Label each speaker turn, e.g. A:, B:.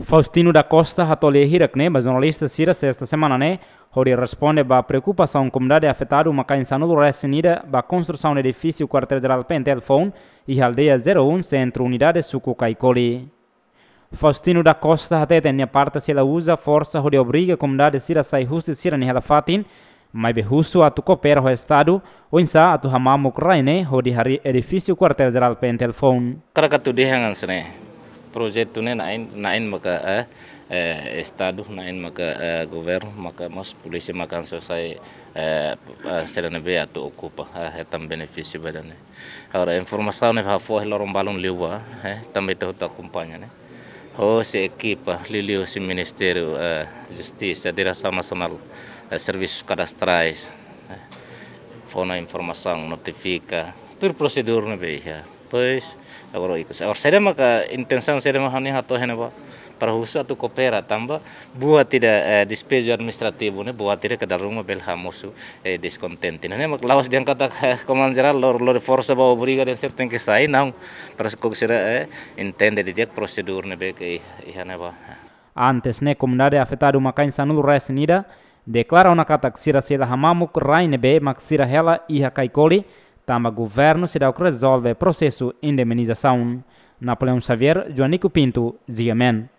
A: Faustino da Costa, Ratolê Hirakne, né? mas jornalista sira sexta semana, ne, né? Hori responde ba preocupação da comunidade é afetada, uma cainção do recenida ba construção de edifício quartel-geral Pentelfone e aldeia 01, centro unidade Suco Caicoli. Faustino da Costa até tem a parte se ela usa força hori obriga a comunidade sira sai sair Cira ni né? ela fatin, mas behusso a tu coopera o Estado, ou insa a tu hamamuk raine hori edifício quartel-geral Pentelfone.
B: Cara que tu dehangan né? Proyek tune nain nain maka eh, eh, estado nain maka eh, govern maka mas polisi makan selesai eh, eh serana be atau ocupa eh, eh, tam benefício badane agora informação ne hafo lorom balon liwa eh, também te hota acompanha né o oh, se equipa lilio se ministério eh, justiça direção service eh, serviços cadastrais eh, fona informação notifika tudo procedura ne be iya pues agora iko sa or sere maka intenção sere ma hani hato hene ba para husu atu kopera tamba bua tida eh, despejo administrativo ne bua tida kada ruma bel hamosu eh, descontente ne mak lawas diang kata komandan, general lor lor force ba obriga de ser tem que sair não para kok sere eh, entende de diak procedur ne be ke
A: ihane ba antes ne comunidade afetadu maka insanul resnida declara una kata ksira sela hamamuk rain be maksira hela iha kaikoli o governo se que resolve processo de indemnização. Napoleão Xavier, Joanico Pinto, Ziamen.